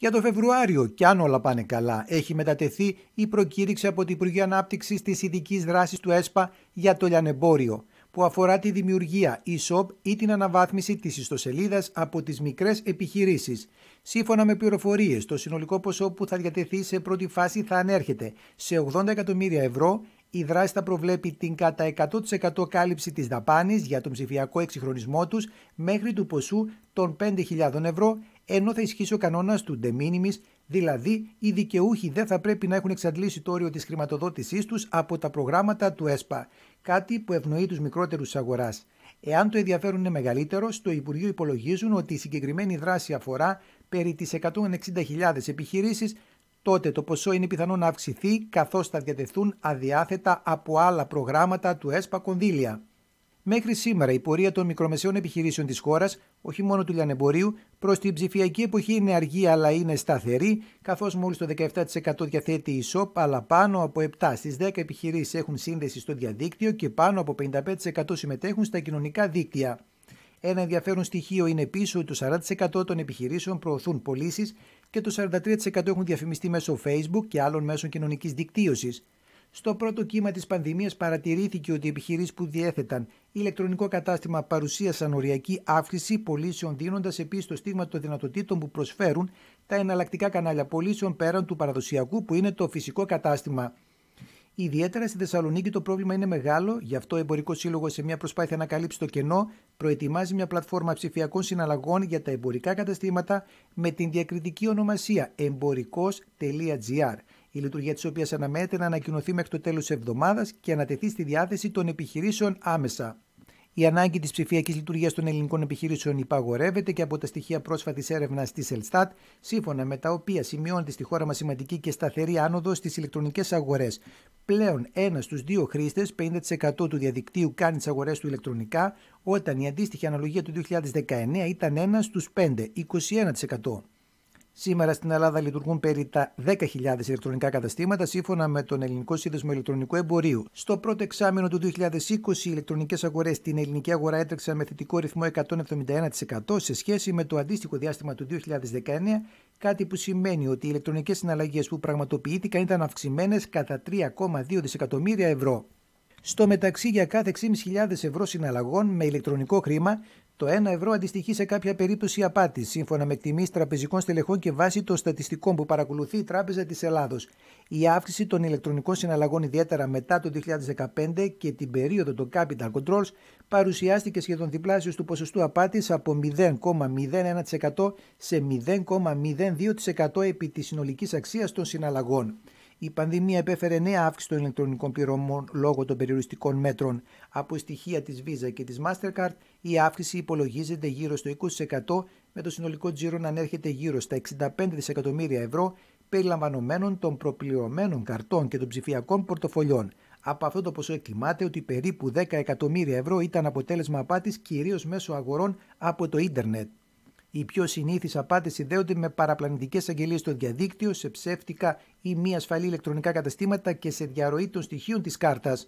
Για το Φεβρουάριο, κι αν όλα πάνε καλά, έχει μετατεθεί η προκήρυξη από την Υπουργή Ανάπτυξης της Ειδικής Δράσης του ΕΣΠΑ για το λιανεμπόριο, που αφορά τη δημιουργία e-shop ή την αναβάθμιση της ιστοσελίδας από τις μικρές επιχειρήσεις. Σύμφωνα με πληροφορίες, το συνολικό ποσό που θα διατεθεί σε πρώτη φάση θα ανέρχεται σε 80 εκατομμύρια ευρώ. Η δράση θα προβλέπει την κατά 100% κάλυψη της δαπάνης για τον ψηφιακό εξυγχρονισμό τους μέχρι του ποσού των 5.000 ευρώ ενώ θα ισχύσει ο κανόνας του de minimis, δηλαδή οι δικαιούχοι δεν θα πρέπει να έχουν εξαντλήσει το όριο της χρηματοδότησής τους από τα προγράμματα του ΕΣΠΑ, κάτι που ευνοεί τους μικρότερους της αγοράς. Εάν το ενδιαφέρον είναι μεγαλύτερο, στο Υπουργείο υπολογίζουν ότι η συγκεκριμένη δράση αφορά περί τις 160.000 επιχειρήσεις, τότε το ποσό είναι πιθανό να αυξηθεί καθώς θα διατεθούν αδιάθετα από άλλα προγράμματα του ΕΣΠΑ κονδύλια. Μέχρι σήμερα, η πορεία των μικρομεσαίων επιχειρήσεων της χώρας, όχι μόνο του λιανεμπορίου, προς την ψηφιακή εποχή είναι αργή αλλά είναι σταθερή, καθώς μόλις το 17% διαθέτει η e-shop, αλλά πάνω από 7 στι 10 επιχειρήσεις έχουν σύνδεση στο διαδίκτυο και πάνω από 55% συμμετέχουν στα κοινωνικά δίκτυα. Ένα ενδιαφέρον στοιχείο είναι πίσω ότι το 40% των επιχειρήσεων προωθούν πωλήσεις και το 43% έχουν διαφημιστεί μέσω Facebook και άλλων μέσων κοινωνικής δικτύωσης. Στο πρώτο κύμα της πανδημίας παρατηρήθηκε ότι οι επιχειρήσεις που διέθεταν ηλεκτρονικό κατάστημα παρουσίασαν οριακή αύξηση πωλήσεων, δίνοντας επίσης το στίγμα των δυνατοτήτων που προσφέρουν τα εναλλακτικά κανάλια πωλήσεων πέραν του παραδοσιακού που είναι το φυσικό κατάστημα. Ιδιαίτερα στη Θεσσαλονίκη το πρόβλημα είναι μεγάλο, γι' αυτό ο Εμπορικός Σύλλογος, σε μια προσπάθεια να καλύψει το κενό, προετοιμάζει μια πλατφόρμα ψηφιακών συναλλαγών για τα εμπορικά καταστήματα με την διακριτική ονομασία εμπορικό.gr η λειτουργία της οποίας αναμένεται να ανακοινωθεί μέχρι το τέλος της εβδομάδας και να τεθεί στη διάθεση των επιχειρήσεων άμεσα. Η ανάγκη της ψηφιακής λειτουργίας των ελληνικών επιχειρήσεων υπαγορεύεται και από τα στοιχεία πρόσφατης έρευνας της Ελστάτ, σύμφωνα με τα οποία σημειώνεται στη χώρα μας σημαντική και σταθερή άνοδος στις ηλεκτρονικές αγορές. Πλέον, ένας στους δύο χρήστες, 50% του διαδικτύου, κάνει τις αγορές του ηλεκτρονικά, όταν η αντίστοιχη αναλογία του 2019 ήταν ένας στους 5, 21%. Σήμερα στην Ελλάδα λειτουργούν περί τα 10.000 ηλεκτρονικά καταστήματα σύμφωνα με τον Ελληνικό Σύνδεσμο Ηλεκτρονικού Εμπορίου. Στο πρώτο εξάμεινο του 2020, οι ηλεκτρονικές αγορές στην ελληνική αγορά έτρεξαν με θετικό ρυθμό 171% σε σχέση με το αντίστοιχο διάστημα του 2019, κάτι που σημαίνει ότι οι ηλεκτρονικές συναλλαγές που πραγματοποιήθηκαν ήταν αυξημένες κατά 3,2 δισεκατομμύρια ευρώ. Στο μεταξύ, για κάθε 6.500 ευρώ συναλλαγών με ηλεκτρονικό χρήμα το 1 ευρώ αντιστοιχεί σε κάποια περίπτωση απάτης, σύμφωνα με εκτιμήσει τραπεζικών στελεχών και βάση των στατιστικών που παρακολουθεί η Τράπεζα της Ελλάδος. Η αύξηση των ηλεκτρονικών συναλλαγών, ιδιαίτερα μετά το 2015 και την περίοδο των Capital Controls, παρουσιάστηκε σχεδόν διπλάσιος του ποσοστού απάτης από 0,01% σε 0,02% επί της συνολικής αξίας των συναλλαγών. Η πανδημία επέφερε νέα αύξηση των ηλεκτρονικών πληρωμών λόγω των περιοριστικών μέτρων. Από στοιχεία της Visa και της Mastercard, η αύξηση υπολογίζεται γύρω στο 20%, με το συνολικό τζίρο να ανέρχεται γύρω στα 65 δισεκατομμύρια ευρώ, περιλαμβανομένων των προπληρωμένων καρτών και των ψηφιακών πορτοφολιών. Από αυτό το ποσό εκτιμάται ότι περίπου 10 εκατομμύρια ευρώ ήταν αποτέλεσμα απάτης κυρίως μέσω αγορών από το ίντερνετ. Οι πιο συνήθεις απάτες συνδέονται με παραπλανητικές αγγελίες στο διαδίκτυο, σε ψεύτικα ή μη ασφαλή ηλεκτρονικά καταστήματα και σε διαρροή των στοιχείων της κάρτας.